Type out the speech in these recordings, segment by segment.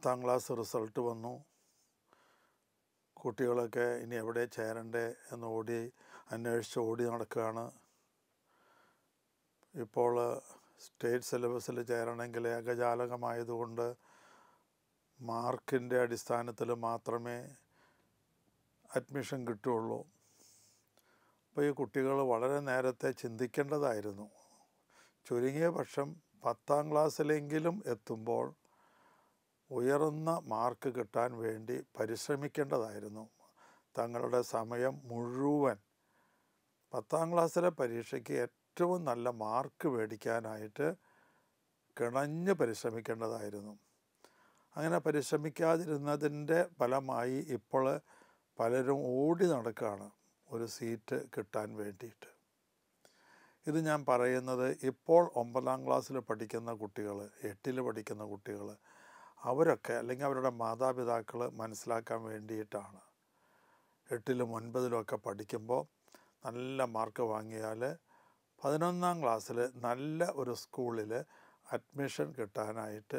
പത്താം class result വന്നു കുട്ടികളൊക്കെ ഇനി എവിടെ ചേരണ്ടേ എന്ന് ഓടി അന്വേഷിച്ച് ഓടി നടക്കുകയാണ് ഇപ്പോൾ സ്റ്റേറ്റ് സിലബസിൽ ചേരണമെങ്കിൽ ഏകജാലകമായതുകൊണ്ട് മാർക്കിൻ്റെ അടിസ്ഥാനത്തിൽ മാത്രമേ അഡ്മിഷൻ കിട്ടുകയുള്ളൂ അപ്പോൾ ഈ കുട്ടികൾ വളരെ നേരത്തെ ചിന്തിക്കേണ്ടതായിരുന്നു ചുരുങ്ങിയ പക്ഷം പത്താം ക്ലാസ്സിലെങ്കിലും എത്തുമ്പോൾ ഉയർന്ന മാർക്ക് കിട്ടാൻ വേണ്ടി പരിശ്രമിക്കേണ്ടതായിരുന്നു തങ്ങളുടെ സമയം മുഴുവൻ പത്താം ക്ലാസ്സിലെ പരീക്ഷയ്ക്ക് ഏറ്റവും നല്ല മാർക്ക് മേടിക്കാനായിട്ട് കിണഞ്ഞ് പരിശ്രമിക്കേണ്ടതായിരുന്നു അങ്ങനെ പരിശ്രമിക്കാതിരുന്നതിൻ്റെ ഫലമായി ഇപ്പോൾ പലരും ഓടി നടക്കുകയാണ് ഒരു സീറ്റ് കിട്ടാൻ വേണ്ടിയിട്ട് ഇത് ഞാൻ പറയുന്നത് ഇപ്പോൾ ഒമ്പതാം ക്ലാസ്സിൽ പഠിക്കുന്ന കുട്ടികൾ എട്ടിൽ പഠിക്കുന്ന കുട്ടികൾ അവരൊക്കെ അല്ലെങ്കിൽ അവരുടെ മാതാപിതാക്കൾ മനസ്സിലാക്കാൻ വേണ്ടിയിട്ടാണ് എട്ടിലും ഒൻപതിലും ഒക്കെ പഠിക്കുമ്പോൾ നല്ല മാർക്ക് വാങ്ങിയാൽ പതിനൊന്നാം ക്ലാസ്സിൽ നല്ല ഒരു സ്കൂളിൽ അഡ്മിഷൻ കിട്ടാനായിട്ട്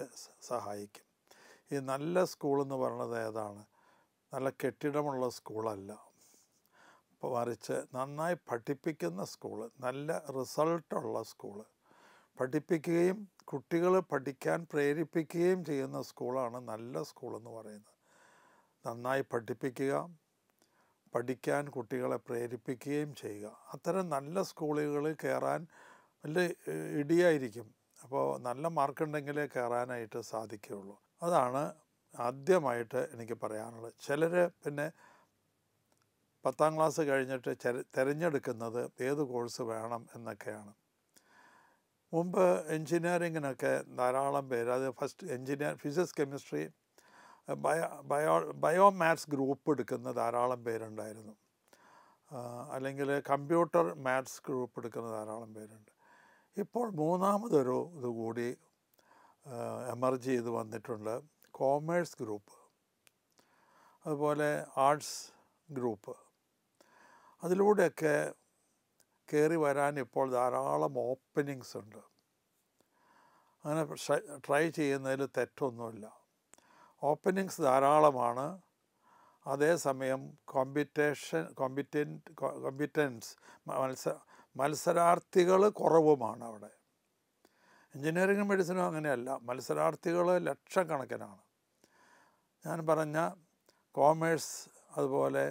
സഹായിക്കും ഈ നല്ല സ്കൂളെന്ന് പറയുന്നത് ഏതാണ് നല്ല കെട്ടിടമുള്ള സ്കൂളല്ല മറിച്ച് നന്നായി പഠിപ്പിക്കുന്ന സ്കൂള് നല്ല റിസൾട്ടുള്ള സ്കൂള് പഠിപ്പിക്കുകയും കുട്ടികളെ പഠിക്കാൻ പ്രേരിപ്പിക്കുകയും ചെയ്യുന്ന സ്കൂളാണ് നല്ല സ്കൂളെന്ന് പറയുന്നത് നന്നായി പഠിപ്പിക്കുക പഠിക്കാൻ കുട്ടികളെ പ്രേരിപ്പിക്കുകയും ചെയ്യുക അത്തരം നല്ല സ്കൂളുകൾ കയറാൻ നല്ല ഇടിയായിരിക്കും അപ്പോൾ നല്ല മാർക്കുണ്ടെങ്കിലേ കയറാനായിട്ട് സാധിക്കുകയുള്ളൂ അതാണ് ആദ്യമായിട്ട് എനിക്ക് പറയാനുള്ളത് ചിലർ പിന്നെ പത്താം ക്ലാസ് കഴിഞ്ഞിട്ട് തിരഞ്ഞെടുക്കുന്നത് ഏത് കോഴ്സ് വേണം എന്നൊക്കെയാണ് മുമ്പ് എൻജിനീയറിങ്ങിനൊക്കെ ധാരാളം പേര് അത് first engineer physics chemistry bio bio maths group എടുക്കുന്ന ധാരാളം പേരുണ്ടായിരുന്നു അല്ലെങ്കിൽ കമ്പ്യൂട്ടർ മാത്സ് ഗ്രൂപ്പ് എടുക്കുന്ന ധാരാളം പേരുണ്ട് ഇപ്പോൾ മൂന്നാമതൊരു ഇതുകൂടി എമർജ് ചെയ്ത് വന്നിട്ടുണ്ട് കോമേഴ്സ് ഗ്രൂപ്പ് അതുപോലെ ആർട്സ് ഗ്രൂപ്പ് അതിലൂടെയൊക്കെ കയറി വരാൻ ഇപ്പോൾ ധാരാളം ഓപ്പനിങ്സ് ഉണ്ട് അങ്ങനെ ട്രൈ ചെയ്യുന്നതിൽ തെറ്റൊന്നുമില്ല ഓപ്പനിങ്സ് ധാരാളമാണ് അതേസമയം കോമ്പിറ്റേഷൻ കോമ്പിറ്റൻറ്റ് കോമ്പിറ്റൻസ് മത്സ മത്സരാർത്ഥികൾ കുറവുമാണ് അവിടെ എഞ്ചിനീയറിംഗ് മെഡിസിനും അങ്ങനെയല്ല മത്സരാർത്ഥികൾ ലക്ഷക്കണക്കിനാണ് ഞാൻ പറഞ്ഞ കോമേഴ്സ് അതുപോലെ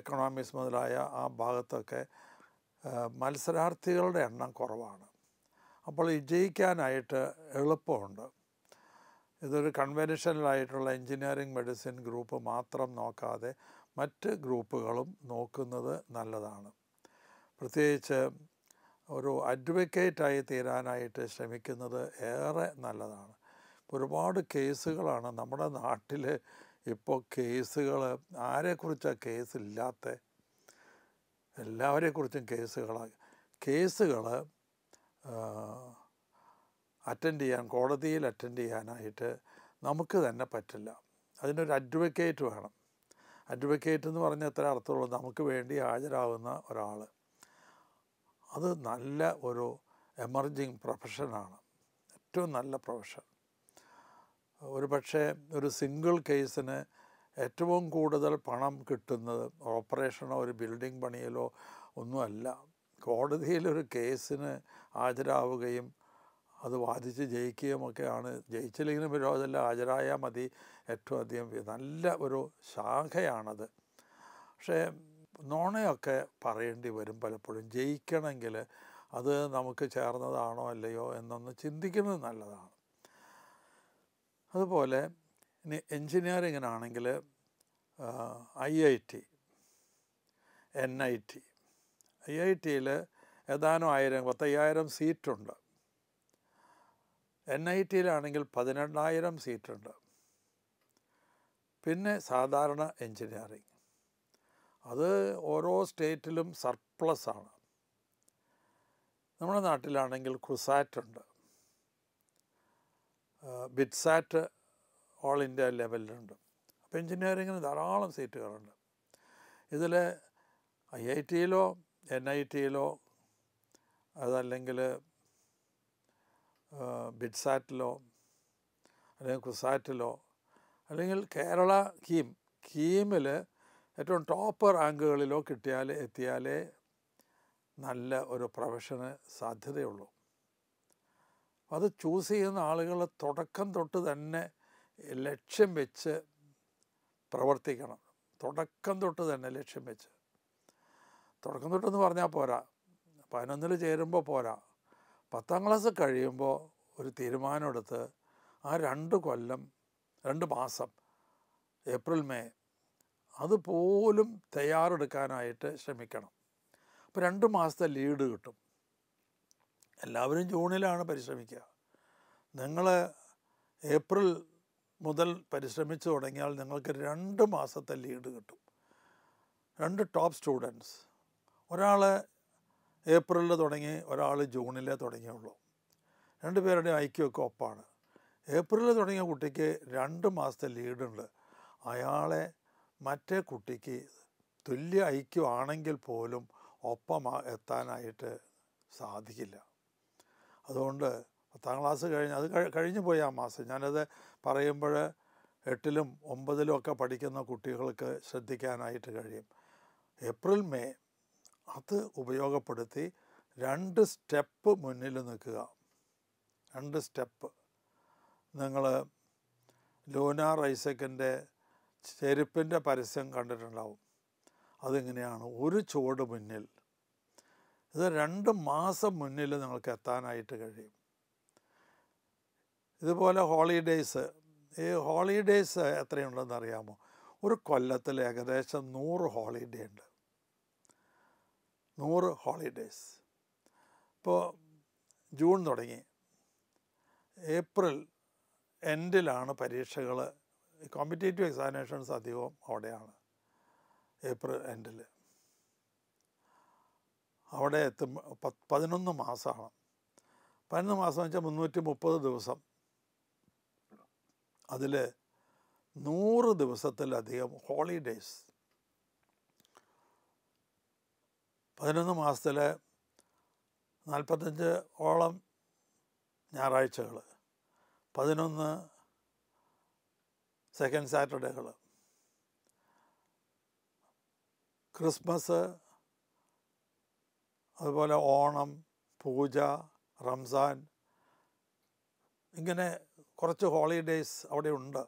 എക്കണോമിക്സ് മുതലായ ആ ഭാഗത്തൊക്കെ മത്സരാർത്ഥികളുടെ എണ്ണം കുറവാണ് അപ്പോൾ വിജയിക്കാനായിട്ട് എളുപ്പമുണ്ട് ഇതൊരു കൺവെൻഷനലായിട്ടുള്ള എഞ്ചിനീയറിംഗ് മെഡിസിൻ ഗ്രൂപ്പ് മാത്രം നോക്കാതെ മറ്റ് ഗ്രൂപ്പുകളും നോക്കുന്നത് നല്ലതാണ് പ്രത്യേകിച്ച് ഒരു അഡ്വക്കേറ്റായി തീരാനായിട്ട് ശ്രമിക്കുന്നത് ഏറെ നല്ലതാണ് ഒരുപാട് കേസുകളാണ് നമ്മുടെ നാട്ടിൽ ഇപ്പോൾ കേസുകൾ ആരെക്കുറിച്ചാണ് കേസില്ലാത്ത കുറിച്ചും കേസുകൾ കേസുകൾ അറ്റൻഡ് ചെയ്യാൻ കോടതിയിൽ അറ്റൻഡ് ചെയ്യാനായിട്ട് നമുക്ക് തന്നെ പറ്റില്ല അതിനൊരു അഡ്വക്കേറ്റ് വേണം അഡ്വക്കേറ്റ് എന്ന് പറഞ്ഞാൽ എത്ര അർത്ഥമുള്ളൂ നമുക്ക് വേണ്ടി ഹാജരാകുന്ന ഒരാൾ അത് നല്ല ഒരു എമർജിങ് പ്രൊഫഷനാണ് ഏറ്റവും നല്ല പ്രൊഫഷൻ ഒരു പക്ഷേ ഒരു സിംഗിൾ കേസിന് ഏറ്റവും കൂടുതൽ പണം കിട്ടുന്നത് ഓപ്പറേഷനോ ഒരു ബിൽഡിംഗ് പണിയിലോ ഒന്നുമല്ല കോടതിയിലൊരു കേസിന് ഹാജരാവുകയും അത് വാദിച്ച് ജയിക്കുകയുമൊക്കെയാണ് ജയിച്ചില്ലെങ്കിലും വിരോധമല്ല ഹാജരായാൽ മതി ഏറ്റവും അധികം നല്ല ഒരു ശാഖയാണത് പക്ഷേ നോണയൊക്കെ പറയേണ്ടി വരും പലപ്പോഴും ജയിക്കണമെങ്കിൽ അത് നമുക്ക് ചേർന്നതാണോ അല്ലയോ എന്നൊന്ന് ചിന്തിക്കുന്നത് നല്ലതാണ് അതുപോലെ ഇനി എൻജിനീയറിങ്ങിനാണെങ്കിൽ I I T N I T I I ടിയിൽ ഏതാനും ആയിരം പത്തയ്യായിരം സീറ്റുണ്ട് എൻ ഐ ടിയിലാണെങ്കിൽ പതിനെണ്ണായിരം സീറ്റുണ്ട് പിന്നെ സാധാരണ എൻജിനീയറിങ് അത് ഓരോ സ്റ്റേറ്റിലും സർപ്ലസ് ആണ് നമ്മുടെ നാട്ടിലാണെങ്കിൽ കുസാറ്റ് ഉണ്ട് ബിറ്റ്സാറ്റ് ഓൾ ഇന്ത്യ ലെവലിലുണ്ട് അപ്പോൾ എഞ്ചിനീയറിങ്ങിന് ധാരാളം സീറ്റുകളുണ്ട് ഇതിൽ ഐ ഐ ടിയിലോ എൻ ഐ ടിയിലോ അതല്ലെങ്കിൽ ബിഡ്സാറ്റിലോ അല്ലെങ്കിൽ കുസാറ്റിലോ അല്ലെങ്കിൽ കേരള കീം കീമിൽ ഏറ്റവും ടോപ്പ് റാങ്കുകളിലോ കിട്ടിയാൽ എത്തിയാലേ നല്ല ഒരു പ്രൊഫഷന് സാധ്യതയുള്ളൂ അത് ചൂസ് ചെയ്യുന്ന ആളുകൾ തുടക്കം തൊട്ട് തന്നെ ലക്ഷ്യം വെച്ച് പ്രവർത്തിക്കണം തുടക്കം തൊട്ട് തന്നെ ലക്ഷ്യം വെച്ച് തുടക്കം തൊട്ടെന്ന് പറഞ്ഞാൽ പോരാ പതിനൊന്നിൽ ചേരുമ്പോൾ പോരാ പത്താം ക്ലാസ് കഴിയുമ്പോൾ ഒരു തീരുമാനമെടുത്ത് ആ രണ്ട് കൊല്ലം രണ്ട് മാസം ഏപ്രിൽ മെയ് അതുപോലും തയ്യാറെടുക്കാനായിട്ട് ശ്രമിക്കണം അപ്പോൾ രണ്ട് മാസത്തെ ലീഡ് കിട്ടും എല്ലാവരും ജൂണിലാണ് പരിശ്രമിക്കുക നിങ്ങൾ ഏപ്രിൽ മുതൽ പരിശ്രമിച്ചു തുടങ്ങിയാൽ നിങ്ങൾക്ക് രണ്ട് മാസത്തെ ലീഡ് കിട്ടും രണ്ട് ടോപ്പ് സ്റ്റുഡൻസ് ഒരാൾ ഏപ്രിലിൽ തുടങ്ങി ഒരാൾ ജൂണിലേ തുടങ്ങിയുള്ളൂ രണ്ടുപേരുടെയും ഐക്യമൊക്കെ ഒപ്പാണ് ഏപ്രിലിൽ തുടങ്ങിയ കുട്ടിക്ക് രണ്ട് മാസത്തെ ലീഡുണ്ട് അയാളെ മറ്റേ കുട്ടിക്ക് തുല്യ ഐക്യമാണെങ്കിൽ പോലും ഒപ്പം എത്താനായിട്ട് സാധിക്കില്ല അതുകൊണ്ട് പത്താം ക്ലാസ് കഴിഞ്ഞ് അത് കഴിഞ്ഞു പോയി ആ മാസം ഞാനത് പറയുമ്പോൾ എട്ടിലും ഒമ്പതിലും ഒക്കെ പഠിക്കുന്ന കുട്ടികൾക്ക് ശ്രദ്ധിക്കാനായിട്ട് കഴിയും ഏപ്രിൽ മെയ് അത് ഉപയോഗപ്പെടുത്തി രണ്ട് സ്റ്റെപ്പ് മുന്നിൽ നിൽക്കുക രണ്ട് സ്റ്റെപ്പ് നിങ്ങൾ ലൂനാർ റൈസക്കിൻ്റെ ചെരുപ്പിൻ്റെ പരസ്യം കണ്ടിട്ടുണ്ടാവും അതിങ്ങനെയാണ് ഒരു ചുവട് മുന്നിൽ ഇത് രണ്ട് മാസം മുന്നിൽ നിങ്ങൾക്ക് എത്താനായിട്ട് കഴിയും ഇതുപോലെ ഹോളിഡേയ്സ് ഈ ഹോളിഡേയ്സ് എത്രയുണ്ടെന്ന് അറിയാമോ ഒരു കൊല്ലത്തിൽ ഏകദേശം നൂറ് ഹോളിഡേ ഉണ്ട് നൂറ് ഹോളിഡേയ്സ് ഇപ്പോൾ ജൂൺ തുടങ്ങി ഏപ്രിൽ എൻഡിലാണ് പരീക്ഷകൾ കോമ്പറ്റേറ്റീവ് എക്സാമിനേഷൻസ് അധികവും അവിടെയാണ് ഏപ്രിൽ എൻഡിൽ അവിടെ എത്തുമ്പോൾ പതിനൊന്ന് മാസമാണ് പതിനൊന്ന് മാസം വെച്ചാൽ മുന്നൂറ്റി മുപ്പത് ദിവസം അതിൽ നൂറ് ദിവസത്തിലധികം ഹോളിഡേയ്സ് പതിനൊന്ന് മാസത്തിൽ നാൽപ്പത്തഞ്ച് ഓളം ഞായറാഴ്ചകൾ പതിനൊന്ന് സെക്കൻഡ് സാറ്റർഡേകൾ ക്രിസ്മസ് അതുപോലെ ഓണം പൂജ റംസാൻ ഇങ്ങനെ കുറച്ച് ഹോളിഡേയ്സ് അവിടെ ഉണ്ട്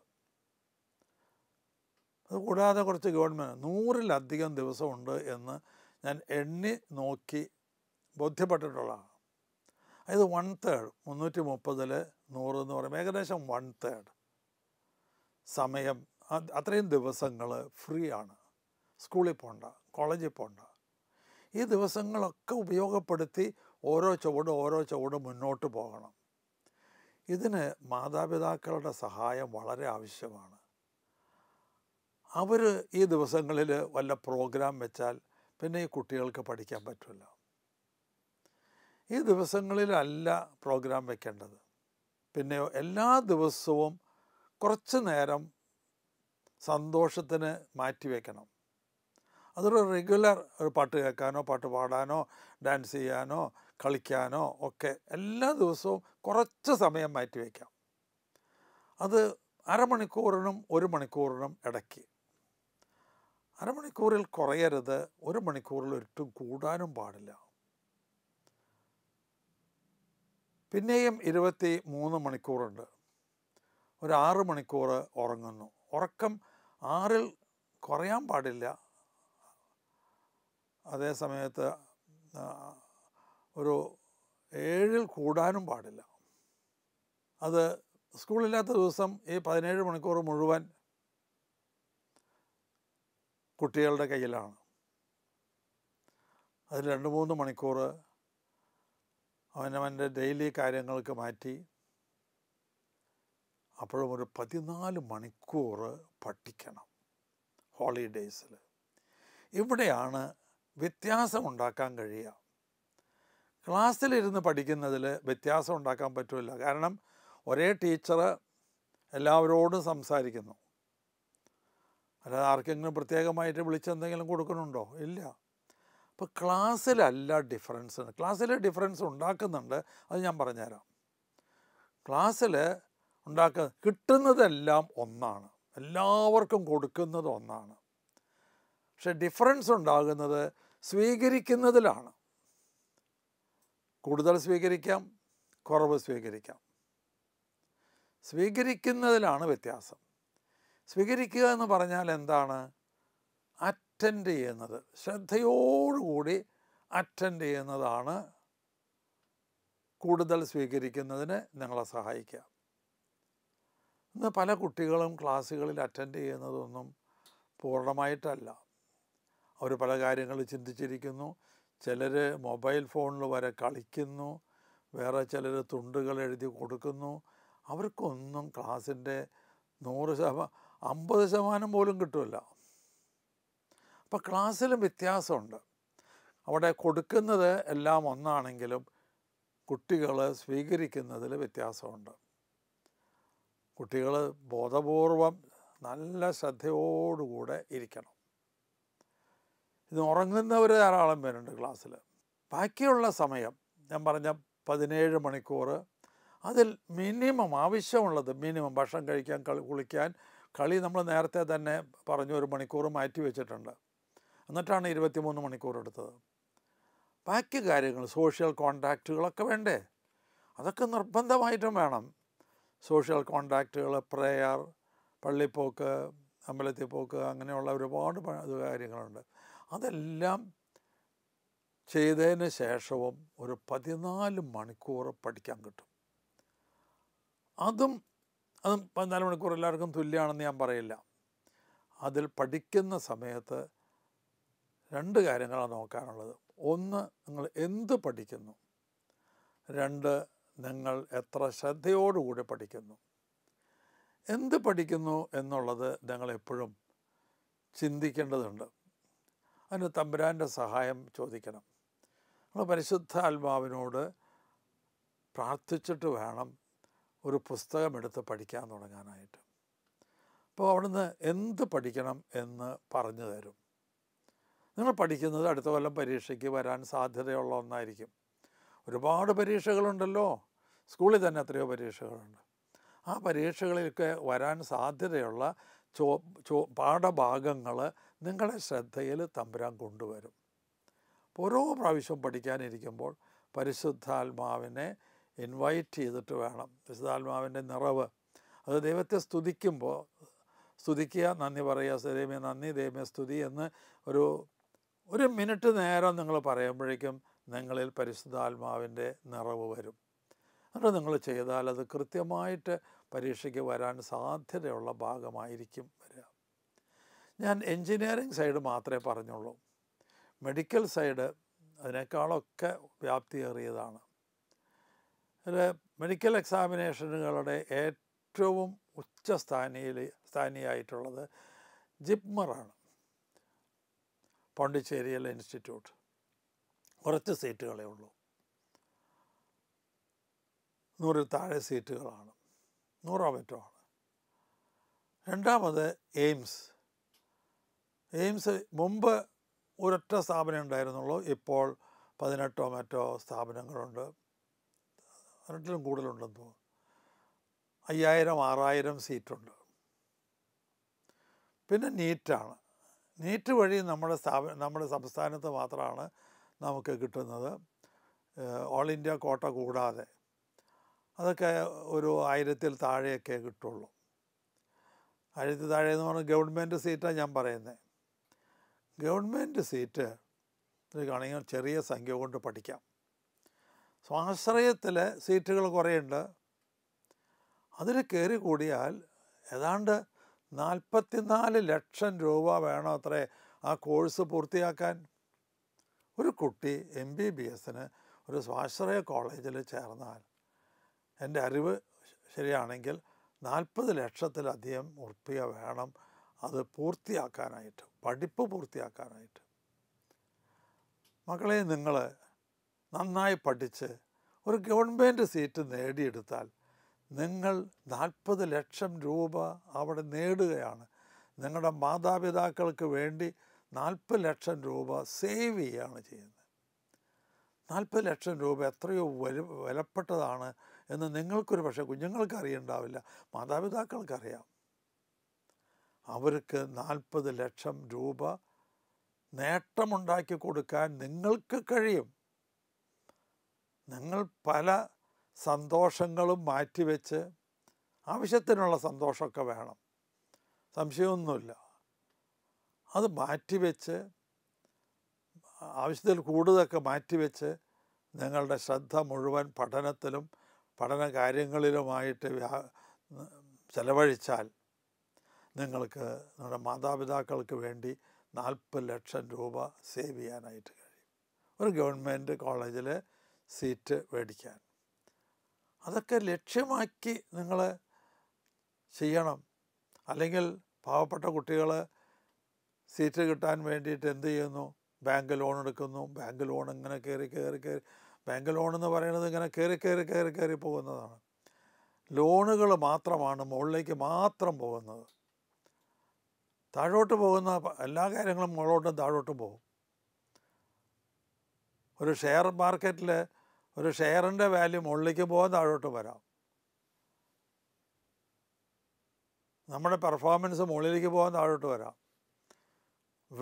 അതുകൂടാതെ കുറച്ച് ഗവൺമെൻറ് നൂറിലധികം ദിവസമുണ്ട് എന്ന് ഞാൻ എണ്ണി നോക്കി ബോധ്യപ്പെട്ടിട്ടുള്ളതാണ് അതായത് വൺ തേർഡ് മുന്നൂറ്റി മുപ്പതിൽ നൂറ് എന്ന് പറയുമ്പോൾ ഏകദേശം വൺ തേർഡ് സമയം അത്രയും ദിവസങ്ങൾ ഫ്രീ ആണ് സ്കൂളിൽ പോകണ്ട കോളേജിൽ പോകണ്ട ഈ ദിവസങ്ങളൊക്കെ ഉപയോഗപ്പെടുത്തി ഓരോ ചുവടും ഓരോ ചുവടും മുന്നോട്ട് പോകണം ഇതിന് മാതാപിതാക്കളുടെ സഹായം വളരെ ആവശ്യമാണ് അവർ ഈ ദിവസങ്ങളിൽ വല്ല പ്രോഗ്രാം വെച്ചാൽ പിന്നെ ഈ കുട്ടികൾക്ക് പഠിക്കാൻ പറ്റില്ല ഈ ദിവസങ്ങളിലല്ല പ്രോഗ്രാം വെക്കേണ്ടത് പിന്നെ എല്ലാ ദിവസവും കുറച്ച് നേരം സന്തോഷത്തിന് മാറ്റി വയ്ക്കണം അതൊരു റെഗുലർ ഒരു പാട്ട് കേൾക്കാനോ പാട്ട് പാടാനോ ഡാൻസ് ചെയ്യാനോ കളിക്കാനോ ഒക്കെ എല്ലാ ദിവസവും കുറച്ച് സമയം മാറ്റി വയ്ക്കാം അത് അരമണിക്കൂറിനും ഒരു മണിക്കൂറിനും ഇടയ്ക്ക് അരമണിക്കൂറിൽ കുറയരുത് ഒരു മണിക്കൂറിൽ ഒരിട്ടും കൂടാനും പാടില്ല പിന്നെയും ഇരുപത്തി മൂന്ന് മണിക്കൂറുണ്ട് ഒരു ആറ് മണിക്കൂർ ഉറങ്ങുന്നു ഉറക്കം ആറിൽ കുറയാൻ പാടില്ല അതേ സമയത്ത് ഒരു ഏഴിൽ കൂടാനും പാടില്ല അത് സ്കൂളില്ലാത്ത ദിവസം ഈ പതിനേഴ് മണിക്കൂർ മുഴുവൻ കുട്ടികളുടെ കയ്യിലാണ് അതിൽ രണ്ട് മൂന്ന് മണിക്കൂർ അവനവൻ്റെ ഡെയിലി കാര്യങ്ങൾക്ക് മാറ്റി അപ്പോഴും ഒരു പതിനാല് മണിക്കൂർ പഠിക്കണം ഹോളിഡേയ്സിൽ ഇവിടെയാണ് വ്യത്യാസമുണ്ടാക്കാൻ കഴിയുക ക്ലാസ്സിലിരുന്ന് പഠിക്കുന്നതിൽ വ്യത്യാസം ഉണ്ടാക്കാൻ പറ്റില്ല കാരണം ഒരേ ടീച്ചർ എല്ലാവരോടും സംസാരിക്കുന്നു അല്ലാതെ ആർക്കെങ്കിലും പ്രത്യേകമായിട്ട് വിളിച്ചെന്തെങ്കിലും കൊടുക്കുന്നുണ്ടോ ഇല്ല അപ്പോൾ ക്ലാസ്സിലല്ല ഡിഫറൻസ് ക്ലാസ്സിൽ ഡിഫറൻസ് ഉണ്ടാക്കുന്നുണ്ട് അത് ഞാൻ പറഞ്ഞുതരാം ക്ലാസ്സിൽ ഉണ്ടാക്ക കിട്ടുന്നതെല്ലാം ഒന്നാണ് എല്ലാവർക്കും കൊടുക്കുന്നത് ഒന്നാണ് പക്ഷെ ഡിഫറൻസ് ഉണ്ടാകുന്നത് സ്വീകരിക്കുന്നതിലാണ് കൂടുതൽ സ്വീകരിക്കാം കുറവ് സ്വീകരിക്കാം സ്വീകരിക്കുന്നതിലാണ് വ്യത്യാസം സ്വീകരിക്കുക എന്ന് പറഞ്ഞാൽ എന്താണ് അറ്റൻഡ് ചെയ്യുന്നത് ശ്രദ്ധയോടുകൂടി അറ്റൻഡ് ചെയ്യുന്നതാണ് കൂടുതൽ സ്വീകരിക്കുന്നതിന് നിങ്ങളെ സഹായിക്കുക ഇന്ന് പല കുട്ടികളും ക്ലാസ്സുകളിൽ അറ്റൻഡ് ചെയ്യുന്നതൊന്നും പൂർണ്ണമായിട്ടല്ല അവർ പല കാര്യങ്ങൾ ചിന്തിച്ചിരിക്കുന്നു ചിലർ മൊബൈൽ ഫോണിൽ വരെ കളിക്കുന്നു വേറെ ചിലർ തുണ്ടുകൾ എഴുതി കൊടുക്കുന്നു അവർക്കൊന്നും ക്ലാസ്സിൻ്റെ നൂറ് ശതമാനം അമ്പത് ശതമാനം പോലും കിട്ടുമല്ല അപ്പോൾ ക്ലാസ്സിലും വ്യത്യാസമുണ്ട് അവിടെ കൊടുക്കുന്നത് എല്ലാം ഒന്നാണെങ്കിലും കുട്ടികൾ സ്വീകരിക്കുന്നതിൽ വ്യത്യാസമുണ്ട് കുട്ടികൾ ബോധപൂർവം നല്ല ശ്രദ്ധയോടുകൂടെ ഇരിക്കണം ഇത് ഉറങ്ങുന്നവർ ധാരാളം പേരുണ്ട് ക്ലാസ്സിൽ ബാക്കിയുള്ള സമയം ഞാൻ പറഞ്ഞ പതിനേഴ് മണിക്കൂർ അതിൽ മിനിമം ആവശ്യമുള്ളത് മിനിമം ഭക്ഷണം കഴിക്കാൻ കളി കുളിക്കാൻ കളി നമ്മൾ നേരത്തെ തന്നെ പറഞ്ഞു ഒരു മണിക്കൂർ മാറ്റി വെച്ചിട്ടുണ്ട് എന്നിട്ടാണ് ഇരുപത്തിമൂന്ന് മണിക്കൂർ എടുത്തത് ബാക്കി കാര്യങ്ങൾ സോഷ്യൽ കോണ്ടാക്റ്റുകളൊക്കെ വേണ്ടേ അതൊക്കെ നിർബന്ധമായിട്ടും വേണം സോഷ്യൽ കോണ്ടാക്റ്റുകൾ പ്രേയർ പള്ളിപ്പോക്ക് അമ്പലത്തിൽ പോക്ക് അങ്ങനെയുള്ള ഒരുപാട് കാര്യങ്ങളുണ്ട് അതെല്ലാം ചെയ്തതിന് ശേഷവും ഒരു പതിനാല് മണിക്കൂർ പഠിക്കാൻ കിട്ടും അതും അതും പതിനാല് മണിക്കൂർ എല്ലാവർക്കും തുല്യമാണെന്ന് ഞാൻ പറയില്ല അതിൽ പഠിക്കുന്ന സമയത്ത് രണ്ട് കാര്യങ്ങളാണ് നോക്കാനുള്ളത് ഒന്ന് നിങ്ങൾ എന്ത് പഠിക്കുന്നു രണ്ട് നിങ്ങൾ എത്ര ശ്രദ്ധയോടുകൂടി പഠിക്കുന്നു എന്ത് പഠിക്കുന്നു എന്നുള്ളത് നിങ്ങളെപ്പോഴും എപ്പോഴും ചിന്തിക്കേണ്ടതുണ്ട് അതിന് തമ്പുരാൻ്റെ സഹായം ചോദിക്കണം നമ്മൾ പരിശുദ്ധ ആത്മാവിനോട് പ്രാർത്ഥിച്ചിട്ട് വേണം ഒരു പുസ്തകമെടുത്ത് പഠിക്കാൻ തുടങ്ങാനായിട്ട് അപ്പോൾ അവിടുന്ന് എന്ത് പഠിക്കണം എന്ന് പറഞ്ഞു തരും നിങ്ങൾ പഠിക്കുന്നത് അടുത്ത കൊല്ലം പരീക്ഷയ്ക്ക് വരാൻ സാധ്യതയുള്ള ഒന്നായിരിക്കും ഒരുപാട് പരീക്ഷകളുണ്ടല്ലോ സ്കൂളിൽ തന്നെ എത്രയോ പരീക്ഷകളുണ്ട് ആ പരീക്ഷകളിലൊക്കെ വരാൻ സാധ്യതയുള്ള ചോ ചോ പാഠഭാഗങ്ങൾ നിങ്ങളുടെ ശ്രദ്ധയിൽ തമ്പുരാൻ കൊണ്ടുവരും ഓരോ പ്രാവശ്യം പഠിക്കാനിരിക്കുമ്പോൾ പരിശുദ്ധാത്മാവിനെ ഇൻവൈറ്റ് ചെയ്തിട്ട് വേണം പരിശുദ്ധാത്മാവിൻ്റെ നിറവ് അത് ദൈവത്തെ സ്തുതിക്കുമ്പോൾ സ്തുതിക്കുക നന്ദി പറയുക ദൈവമേ നന്ദി ദൈവമേ സ്തുതി എന്ന് ഒരു ഒരു മിനിറ്റ് നേരം നിങ്ങൾ പറയുമ്പോഴേക്കും നിങ്ങളിൽ പരിശുദ്ധാത്മാവിൻ്റെ നിറവ് വരും അത് നിങ്ങൾ ചെയ്താൽ അത് കൃത്യമായിട്ട് പരീക്ഷയ്ക്ക് വരാൻ സാധ്യതയുള്ള ഭാഗമായിരിക്കും വരിക ഞാൻ എൻജിനീയറിംഗ് സൈഡ് മാത്രമേ പറഞ്ഞുള്ളൂ മെഡിക്കൽ സൈഡ് അതിനേക്കാളൊക്കെ വ്യാപ്തിയേറിയതാണ് അതിൽ മെഡിക്കൽ എക്സാമിനേഷനുകളുടെ ഏറ്റവും ഉച്ച സ്ഥാനീയ സ്ഥാനീയായിട്ടുള്ളത് ജിപ്മറാണ് പോണ്ടിച്ചേരിയിലെ ഇൻസ്റ്റിറ്റ്യൂട്ട് കുറച്ച് സീറ്റുകളേ ഉള്ളൂ നൂറിൽ താഴെ സീറ്റുകളാണ് നൂറോ മറ്റോ ആണ് രണ്ടാമത് എയിംസ് എയിംസ് മുമ്പ് ഒരൊറ്റ സ്ഥാപനം ഉണ്ടായിരുന്നുള്ളൂ ഇപ്പോൾ പതിനെട്ടോ മറ്റോ സ്ഥാപനങ്ങളുണ്ട് പതിനെട്ടിലും കൂടുതലുണ്ടെന്ന് തോന്നുന്നു അയ്യായിരം ആറായിരം സീറ്റുണ്ട് പിന്നെ നീറ്റാണ് നീറ്റ് വഴി നമ്മുടെ സ്ഥാപന നമ്മുടെ സംസ്ഥാനത്ത് മാത്രമാണ് നമുക്ക് കിട്ടുന്നത് ഓൾ ഇന്ത്യ കോട്ട കൂടാതെ അതൊക്കെ ഒരു ആയിരത്തിൽ താഴെയൊക്കെ കിട്ടുള്ളൂ ആയിരത്തിൽ താഴെ എന്ന് പറഞ്ഞാൽ ഗവൺമെൻറ് സീറ്റാണ് ഞാൻ പറയുന്നത് ഗവൺമെൻറ് സീറ്റ് ആണെങ്കിൽ ചെറിയ സംഖ്യ കൊണ്ട് പഠിക്കാം സ്വാശ്രയത്തിൽ സീറ്റുകൾ കുറേയുണ്ട് അതിൽ കയറി കൂടിയാൽ ഏതാണ്ട് നാൽപ്പത്തിനാല് ലക്ഷം രൂപ വേണം അത്രേ ആ കോഴ്സ് പൂർത്തിയാക്കാൻ ഒരു കുട്ടി എം ബി ബി എസിന് ഒരു സ്വാശ്രയ കോളേജിൽ ചേർന്നാൽ എൻ്റെ അറിവ് ശരിയാണെങ്കിൽ നാൽപ്പത് ലക്ഷത്തിലധികം ഉറുപ്പിക വേണം അത് പൂർത്തിയാക്കാനായിട്ട് പഠിപ്പ് പൂർത്തിയാക്കാനായിട്ട് മക്കളെ നിങ്ങൾ നന്നായി പഠിച്ച് ഒരു ഗവൺമെൻറ് സീറ്റ് നേടിയെടുത്താൽ നിങ്ങൾ നാൽപ്പത് ലക്ഷം രൂപ അവിടെ നേടുകയാണ് നിങ്ങളുടെ മാതാപിതാക്കൾക്ക് വേണ്ടി നാൽപ്പത് ലക്ഷം രൂപ സേവ് ചെയ്യുകയാണ് ചെയ്യുന്നത് നാൽപ്പത് ലക്ഷം രൂപ എത്രയോ വില വിലപ്പെട്ടതാണ് എന്ന് നിങ്ങൾക്കൊരു പക്ഷേ കുഞ്ഞുങ്ങൾക്ക് അറിയണ്ടാവില്ല മാതാപിതാക്കൾക്കറിയാം അവർക്ക് നാൽപ്പത് ലക്ഷം രൂപ നേട്ടമുണ്ടാക്കി കൊടുക്കാൻ നിങ്ങൾക്ക് കഴിയും നിങ്ങൾ പല സന്തോഷങ്ങളും മാറ്റിവെച്ച് ആവശ്യത്തിനുള്ള സന്തോഷമൊക്കെ വേണം സംശയമൊന്നുമില്ല അത് മാറ്റിവെച്ച് ആവശ്യത്തിൽ കൂടുതലൊക്കെ മാറ്റിവെച്ച് നിങ്ങളുടെ ശ്രദ്ധ മുഴുവൻ പഠനത്തിലും പഠന കാര്യങ്ങളിലുമായിട്ട് വ്യാ ചെലവഴിച്ചാൽ നിങ്ങൾക്ക് നിങ്ങളുടെ മാതാപിതാക്കൾക്ക് വേണ്ടി നാൽപ്പത് ലക്ഷം രൂപ സേവ് ചെയ്യാനായിട്ട് കഴിയും ഒരു ഗവൺമെൻറ് കോളേജിൽ സീറ്റ് മേടിക്കാൻ അതൊക്കെ ലക്ഷ്യമാക്കി നിങ്ങൾ ചെയ്യണം അല്ലെങ്കിൽ പാവപ്പെട്ട കുട്ടികൾ സീറ്റ് കിട്ടാൻ വേണ്ടിയിട്ട് എന്ത് ചെയ്യുന്നു ബാങ്ക് ലോൺ എടുക്കുന്നു ബാങ്ക് ലോൺ ഇങ്ങനെ കയറി കയറി കയറി ബാങ്ക് ലോൺ എന്ന് പറയുന്നത് ഇങ്ങനെ കയറി കയറി കയറി കയറി പോകുന്നതാണ് ലോണുകൾ മാത്രമാണ് മുകളിലേക്ക് മാത്രം പോകുന്നത് താഴോട്ട് പോകുന്ന എല്ലാ കാര്യങ്ങളും മുകളോട്ടും താഴോട്ടും പോകും ഒരു ഷെയർ മാർക്കറ്റിൽ ഒരു ഷെയറിൻ്റെ വാല്യൂ മുകളിലേക്ക് പോകാൻ താഴോട്ട് വരാം നമ്മുടെ പെർഫോമൻസ് മുകളിലേക്ക് പോകാൻ താഴോട്ട് വരാം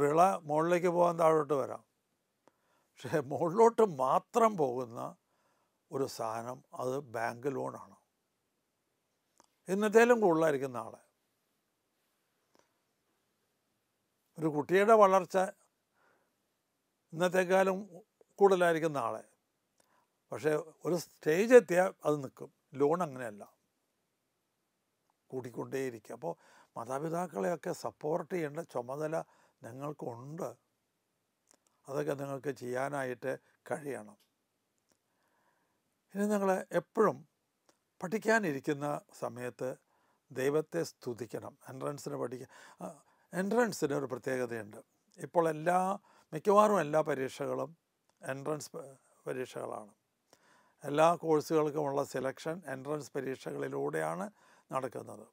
വിള മുകളിലേക്ക് പോകാൻ താഴോട്ട് വരാം പക്ഷേ മുകളിലോട്ട് മാത്രം പോകുന്ന ഒരു സാധനം അത് ബാങ്ക് ലോണാണ് ഇന്നത്തേലും കൂടുതലായിരിക്കും നാളെ ഒരു കുട്ടിയുടെ വളർച്ച ഇന്നത്തെക്കാളും കൂടുതലായിരിക്കും നാളെ പക്ഷേ ഒരു സ്റ്റേജ് എത്തിയാൽ അത് നിൽക്കും ലോൺ അങ്ങനെയല്ല കൂടിക്കൊണ്ടേയിരിക്കുക അപ്പോൾ മാതാപിതാക്കളെയൊക്കെ സപ്പോർട്ട് ചെയ്യേണ്ട ചുമതല ഞങ്ങൾക്കുണ്ട് അതൊക്കെ നിങ്ങൾക്ക് ചെയ്യാനായിട്ട് കഴിയണം ഇനി നിങ്ങൾ എപ്പോഴും പഠിക്കാനിരിക്കുന്ന സമയത്ത് ദൈവത്തെ സ്തുതിക്കണം എൻട്രൻസിന് പഠിക്കുക എൻട്രൻസിന് ഒരു പ്രത്യേകതയുണ്ട് ഇപ്പോൾ എല്ലാ മിക്കവാറും എല്ലാ പരീക്ഷകളും എൻട്രൻസ് പരീക്ഷകളാണ് എല്ലാ കോഴ്സുകൾക്കുമുള്ള സെലക്ഷൻ എൻട്രൻസ് പരീക്ഷകളിലൂടെയാണ് നടക്കുന്നത്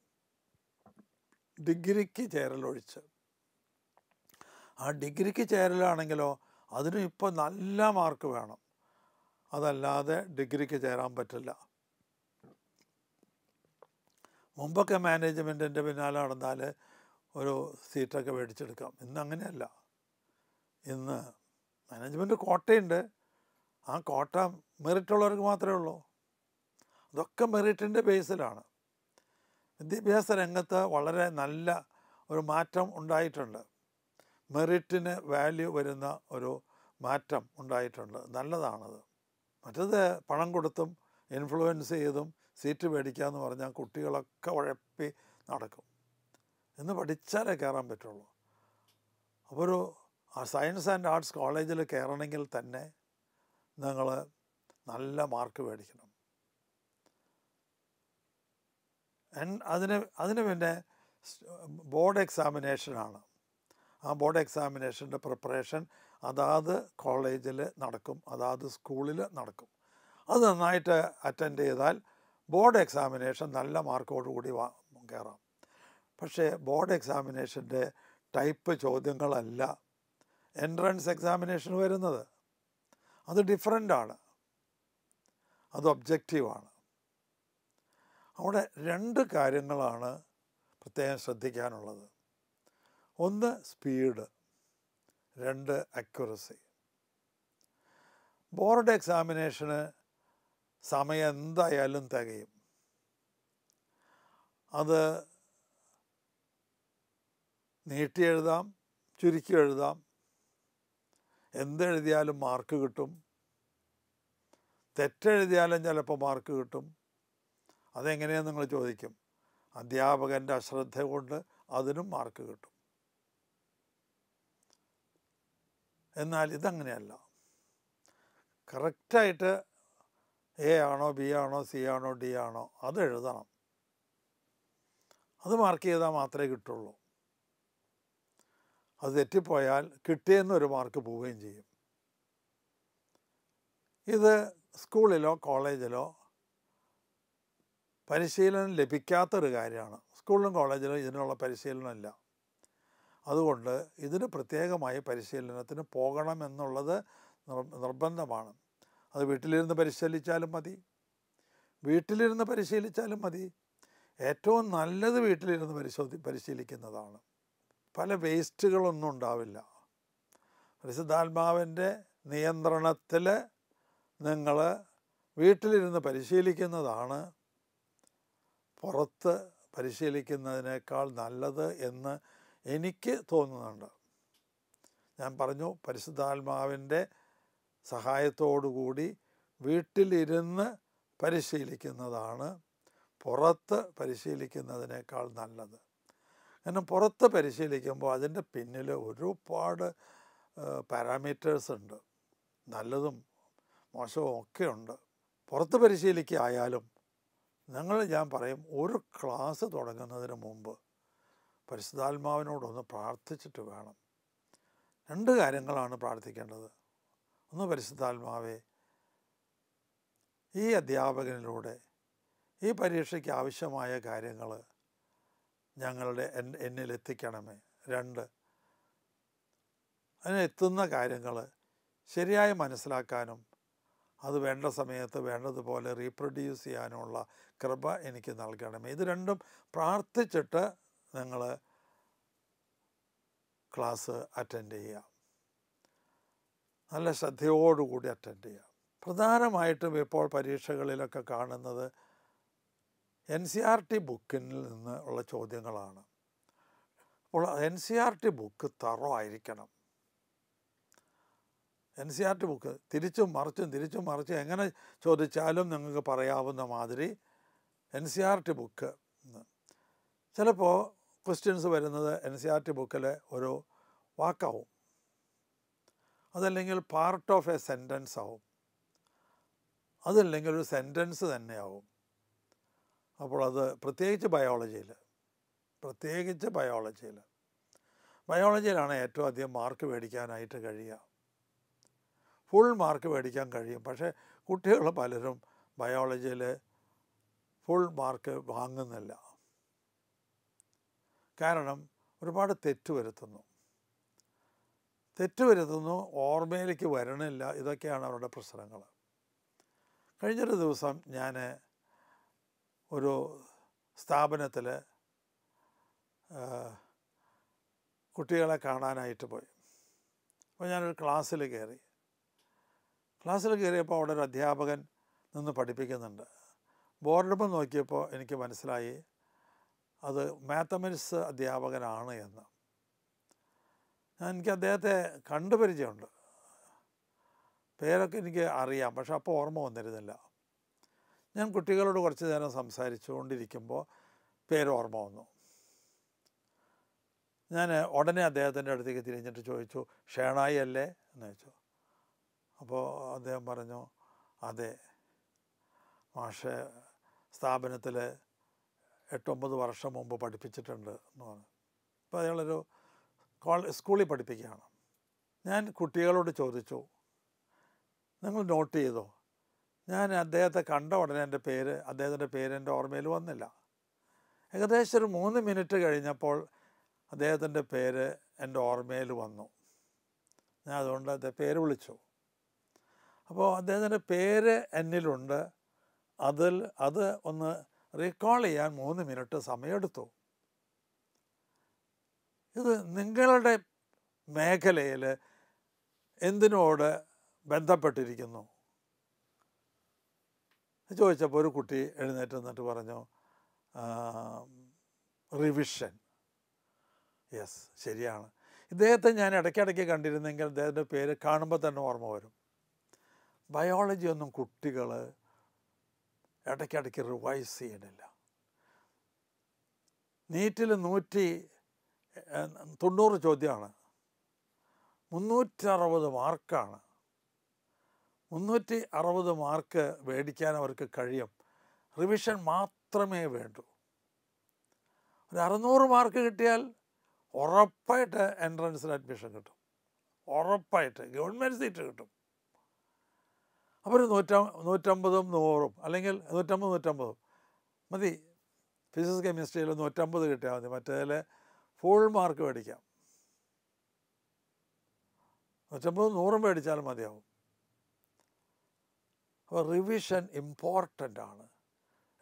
ഡിഗ്രിക്ക് ചേരലൊഴിച്ച് ആ ഡിഗ്രിക്ക് ചേരലാണെങ്കിലോ അതിനും ഇപ്പോൾ നല്ല മാർക്ക് വേണം അതല്ലാതെ ഡിഗ്രിക്ക് ചേരാൻ പറ്റില്ല മുമ്പൊക്കെ മാനേജ്മെൻറ്റിൻ്റെ പിന്നാലെ നടന്നാൽ ഒരു സീറ്റൊക്കെ മേടിച്ചെടുക്കാം ഇന്ന് അങ്ങനെയല്ല ഇന്ന് മാനേജ്മെൻ്റ് കോട്ടയുണ്ട് ആ കോട്ട മെറിറ്റുള്ളവർക്ക് മാത്രമേ ഉള്ളൂ അതൊക്കെ മെറിറ്റിൻ്റെ ബേസിലാണ് വിദ്യാഭ്യാസ രംഗത്ത് വളരെ നല്ല ഒരു മാറ്റം ഉണ്ടായിട്ടുണ്ട് മെറിറ്റിന് വാല്യൂ വരുന്ന ഒരു മാറ്റം ഉണ്ടായിട്ടുണ്ട് നല്ലതാണത് മറ്റത് പണം കൊടുത്തും ഇൻഫ്ലുവൻസ് ചെയ്തും സീറ്റ് മേടിക്കുക എന്ന് പറഞ്ഞാൽ കുട്ടികളൊക്കെ ഉഴപ്പി നടക്കും ഇന്ന് പഠിച്ചാലേ കയറാൻ പറ്റുള്ളൂ അപ്പോൾ ഒരു സയൻസ് ആൻഡ് ആർട്സ് കോളേജിൽ കയറണമെങ്കിൽ തന്നെ നിങ്ങൾ നല്ല മാർക്ക് മേടിക്കണം അതിന് അതിന് പിന്നെ ബോർഡ് എക്സാമിനേഷനാണ് ആ ബോർഡ് എക്സാമിനേഷൻ്റെ പ്രിപ്പറേഷൻ അതാത് കോളേജിൽ നടക്കും അതാത് സ്കൂളിൽ നടക്കും അത് നന്നായിട്ട് അറ്റൻഡ് ചെയ്താൽ ബോർഡ് എക്സാമിനേഷൻ നല്ല മാർക്കോടുകൂടി വാ കയറാം പക്ഷേ ബോർഡ് എക്സാമിനേഷൻ്റെ ടൈപ്പ് ചോദ്യങ്ങളല്ല എൻട്രൻസ് എക്സാമിനേഷൻ വരുന്നത് അത് ഡിഫറെൻ്റാണ് അത് ഒബ്ജക്റ്റീവാണ് അവിടെ രണ്ട് കാര്യങ്ങളാണ് പ്രത്യേകം ശ്രദ്ധിക്കാനുള്ളത് ഒന്ന് സ്പീഡ് രണ്ട് അക്യുറസി ബോർഡ് എക്സാമിനേഷന് സമയം എന്തായാലും തികയും അത് നീട്ടി എഴുതാം ചുരുക്കി എഴുതാം എന്തെഴുതിയാലും മാർക്ക് കിട്ടും തെറ്റെഴുതിയാലും ചിലപ്പോൾ മാർക്ക് കിട്ടും അതെങ്ങനെയാണെന്ന് നിങ്ങൾ ചോദിക്കും അധ്യാപകൻ്റെ അശ്രദ്ധ കൊണ്ട് അതിനും മാർക്ക് കിട്ടും എന്നാൽ ഇതങ്ങനെയല്ല കറക്റ്റായിട്ട് എ ആണോ ബി ആണോ സി ആണോ ഡി ആണോ അത് എഴുതണം അത് മാർക്ക് ചെയ്താൽ മാത്രമേ കിട്ടുള്ളൂ അത് തെറ്റിപ്പോയാൽ കിട്ടിയെന്നൊരു മാർക്ക് പോവുകയും ചെയ്യും ഇത് സ്കൂളിലോ കോളേജിലോ പരിശീലനം ലഭിക്കാത്തൊരു കാര്യമാണ് സ്കൂളിലും കോളേജിലും ഇതിനുള്ള പരിശീലനമില്ല അതുകൊണ്ട് ഇതിന് പ്രത്യേകമായി പരിശീലനത്തിന് പോകണമെന്നുള്ളത് നിർബന്ധമാണ് അത് വീട്ടിലിരുന്ന് പരിശീലിച്ചാലും മതി വീട്ടിലിരുന്ന് പരിശീലിച്ചാലും മതി ഏറ്റവും നല്ലത് വീട്ടിലിരുന്ന് പരിശോധി പരിശീലിക്കുന്നതാണ് പല വേസ്റ്റുകളൊന്നും ഉണ്ടാവില്ല പരിശുദ്ധാത്മാവിൻ്റെ നിയന്ത്രണത്തിൽ നിങ്ങൾ വീട്ടിലിരുന്ന് പരിശീലിക്കുന്നതാണ് പുറത്ത് പരിശീലിക്കുന്നതിനേക്കാൾ നല്ലത് എന്ന് എനിക്ക് തോന്നുന്നുണ്ട് ഞാൻ പറഞ്ഞു പരിശുദ്ധാത്മാവിൻ്റെ സഹായത്തോടുകൂടി വീട്ടിലിരുന്ന് പരിശീലിക്കുന്നതാണ് പുറത്ത് പരിശീലിക്കുന്നതിനേക്കാൾ നല്ലത് കാരണം പുറത്ത് പരിശീലിക്കുമ്പോൾ അതിൻ്റെ പിന്നിൽ ഒരുപാട് പാരാമീറ്റേഴ്സ് ഉണ്ട് നല്ലതും മോശവും ഒക്കെ ഉണ്ട് പുറത്ത് പരിശീലിക്കായാലും ആയാലും ഞങ്ങൾ ഞാൻ പറയും ഒരു ക്ലാസ് തുടങ്ങുന്നതിന് മുമ്പ് പരിശുദ്ധാത്മാവിനോടൊന്ന് പ്രാർത്ഥിച്ചിട്ട് വേണം രണ്ട് കാര്യങ്ങളാണ് പ്രാർത്ഥിക്കേണ്ടത് ഒന്ന് പരിശുദ്ധാത്മാവെ ഈ അധ്യാപകനിലൂടെ ഈ പരീക്ഷയ്ക്ക് ആവശ്യമായ കാര്യങ്ങൾ ഞങ്ങളുടെ എന്നിൽ എത്തിക്കണമേ രണ്ട് അതിനെത്തുന്ന കാര്യങ്ങൾ ശരിയായി മനസ്സിലാക്കാനും അത് വേണ്ട സമയത്ത് വേണ്ടതുപോലെ റീപ്രൊഡ്യൂസ് ചെയ്യാനുമുള്ള കൃപ എനിക്ക് നൽകണമേ ഇത് രണ്ടും പ്രാർത്ഥിച്ചിട്ട് നിങ്ങൾ ക്ലാസ് അറ്റൻഡ് ചെയ്യുക നല്ല ശ്രദ്ധയോടുകൂടി അറ്റൻഡ് ചെയ്യുക പ്രധാനമായിട്ടും ഇപ്പോൾ പരീക്ഷകളിലൊക്കെ കാണുന്നത് എൻ സി ആർ ടി ബുക്കിൽ നിന്ന് ഉള്ള ചോദ്യങ്ങളാണ് അപ്പോൾ N C R T book thorough ആയിരിക്കണം N C R T book തിരിച്ചും മറിച്ചും തിരിച്ചും മറിച്ചും എങ്ങനെ ചോദിച്ചാലും നിങ്ങൾക്ക് പറയാവുന്ന മാതിരി N C R e T book ചിലപ്പോൾ ക്വസ്റ്റ്യൻസ് വരുന്നത് എൻ സി ആർ ടി ബുക്കിലെ ഒരു വാക്കാവും അതല്ലെങ്കിൽ പാർട്ട് ഓഫ് എ സെൻറ്റൻസ് ആവും അതല്ലെങ്കിൽ ഒരു സെൻറ്റൻസ് തന്നെയാവും അപ്പോൾ അത് പ്രത്യേകിച്ച് ബയോളജിയിൽ പ്രത്യേകിച്ച് ബയോളജിയിൽ ബയോളജിയിലാണ് ഏറ്റവും അധികം മാർക്ക് മേടിക്കാനായിട്ട് കഴിയുക ഫുൾ മാർക്ക് മേടിക്കാൻ കഴിയും പക്ഷേ കുട്ടികൾ പലരും ബയോളജിയിൽ ഫുൾ മാർക്ക് വാങ്ങുന്നില്ല കാരണം ഒരുപാട് തെറ്റ് വരുത്തുന്നു തെറ്റ് വരുത്തുന്നു ഓർമ്മയിലേക്ക് വരണില്ല ഇതൊക്കെയാണ് അവരുടെ പ്രശ്നങ്ങൾ കഴിഞ്ഞൊരു ദിവസം ഞാൻ ഒരു സ്ഥാപനത്തിൽ കുട്ടികളെ കാണാനായിട്ട് പോയി അപ്പോൾ ഞാനൊരു ക്ലാസ്സിൽ കയറി ക്ലാസ്സിൽ കയറിയപ്പോൾ അവിടെ ഒരു അധ്യാപകൻ നിന്ന് പഠിപ്പിക്കുന്നുണ്ട് ബോർഡപ്പം നോക്കിയപ്പോൾ എനിക്ക് മനസ്സിലായി അത് മാത്തമെറ്റിക്സ് അധ്യാപകനാണ് എന്ന് എനിക്ക് അദ്ദേഹത്തെ കണ്ടുപരിചയമുണ്ട് പേരൊക്കെ എനിക്ക് അറിയാം പക്ഷെ അപ്പോൾ ഓർമ്മ വന്നിരുന്നില്ല ഞാൻ കുട്ടികളോട് കുറച്ച് നേരം സംസാരിച്ചുകൊണ്ടിരിക്കുമ്പോൾ പേര് ഓർമ്മ വന്നു ഞാൻ ഉടനെ അദ്ദേഹത്തിൻ്റെ അടുത്തേക്ക് തിരിഞ്ഞിട്ട് ചോദിച്ചു ഷേണായി അല്ലേ എന്ന് ചോദിച്ചു അപ്പോൾ അദ്ദേഹം പറഞ്ഞു അതെ മാഷെ സ്ഥാപനത്തിൽ എട്ടൊമ്പത് വർഷം മുമ്പ് പഠിപ്പിച്ചിട്ടുണ്ട് എന്ന് പറഞ്ഞു അപ്പോൾ അയാളൊരു കോളേജ് സ്കൂളിൽ പഠിപ്പിക്കുകയാണ് ഞാൻ കുട്ടികളോട് ചോദിച്ചു നിങ്ങൾ നോട്ട് ചെയ്തോ ഞാൻ അദ്ദേഹത്തെ കണ്ട ഉടനെ എൻ്റെ പേര് അദ്ദേഹത്തിൻ്റെ പേര് എൻ്റെ ഓർമ്മയിൽ വന്നില്ല ഏകദേശം ഒരു മൂന്ന് മിനിറ്റ് കഴിഞ്ഞപ്പോൾ അദ്ദേഹത്തിൻ്റെ പേര് എൻ്റെ ഓർമ്മയിൽ വന്നു ഞാൻ അതുകൊണ്ട് അദ്ദേഹം പേര് വിളിച്ചു അപ്പോൾ അദ്ദേഹത്തിൻ്റെ പേര് എന്നിലുണ്ട് അതിൽ അത് ഒന്ന് റീകോൾ ചെയ്യാൻ മൂന്ന് മിനിറ്റ് സമയമെടുത്തു ഇത് നിങ്ങളുടെ മേഖലയിൽ എന്തിനോട് ബന്ധപ്പെട്ടിരിക്കുന്നു ചോദിച്ചപ്പോൾ ഒരു കുട്ടി എഴുന്നേറ്റ് എന്നിട്ട് പറഞ്ഞു റിവിഷൻ യെസ് ശരിയാണ് ഇദ്ദേഹത്തെ ഞാൻ ഇടയ്ക്കിടയ്ക്ക് കണ്ടിരുന്നെങ്കിൽ അദ്ദേഹത്തിൻ്റെ പേര് കാണുമ്പോൾ തന്നെ ഓർമ്മ വരും ബയോളജി ഒന്നും കുട്ടികൾ ഇടയ്ക്കിടയ്ക്ക് റിവൈസ് ചെയ്യണില്ല നീറ്റിൽ നൂറ്റി തൊണ്ണൂറ് ചോദ്യമാണ് മുന്നൂറ്ററുപത് മാർക്കാണ് മുന്നൂറ്റി അറുപത് മാർക്ക് മേടിക്കാൻ അവർക്ക് കഴിയും റിവിഷൻ മാത്രമേ വേണ്ടൂ ഒരു അറുന്നൂറ് മാർക്ക് കിട്ടിയാൽ ഉറപ്പായിട്ട് എൻട്രൻസിന് അഡ്മിഷൻ കിട്ടും ഉറപ്പായിട്ട് ഗവൺമെൻറ് സീറ്റ് കിട്ടും അവർ നൂറ്റ നൂറ്റമ്പതും നൂറും അല്ലെങ്കിൽ നൂറ്റമ്പത് നൂറ്റമ്പതും മതി ഫിസിക്സ് കെമിസ്ട്രിയിൽ നൂറ്റമ്പത് കിട്ടിയാൽ മതി മറ്റേതിൽ ഫുൾ മാർക്ക് മേടിക്കാം നൂറ്റമ്പതും നൂറും മേടിച്ചാലും മതിയാവും അപ്പോൾ റിവിഷൻ ഇമ്പോർട്ടൻ്റ് ആണ്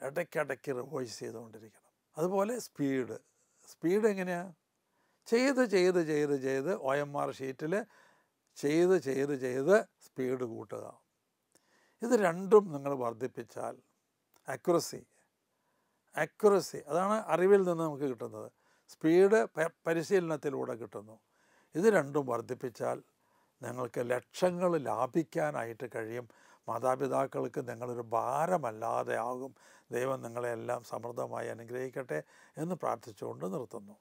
ഇടയ്ക്കിടയ്ക്ക് റിവോയ്സ് ചെയ്തുകൊണ്ടിരിക്കണം അതുപോലെ സ്പീഡ് സ്പീഡ് എങ്ങനെയാണ് ചെയ്ത് ചെയ്ത് ചെയ്ത് ചെയ്ത് ഒ എം ആർ ഷീറ്റിൽ ചെയ്ത് ചെയ്ത് ചെയ്ത് സ്പീഡ് കൂട്ടുക ഇത് രണ്ടും നിങ്ങൾ വർദ്ധിപ്പിച്ചാൽ അക്യുറസി അക്യുറസി അതാണ് അറിവിൽ നിന്ന് നമുക്ക് കിട്ടുന്നത് സ്പീഡ് പരിശീലനത്തിലൂടെ കിട്ടുന്നു ഇത് രണ്ടും വർദ്ധിപ്പിച്ചാൽ നിങ്ങൾക്ക് ലക്ഷങ്ങൾ ലാഭിക്കാനായിട്ട് കഴിയും മാതാപിതാക്കൾക്ക് നിങ്ങളൊരു ഭാരമല്ലാതെ ആകും ദൈവം നിങ്ങളെല്ലാം സമൃദ്ധമായി അനുഗ്രഹിക്കട്ടെ എന്ന് പ്രാർത്ഥിച്ചുകൊണ്ട് നിർത്തുന്നു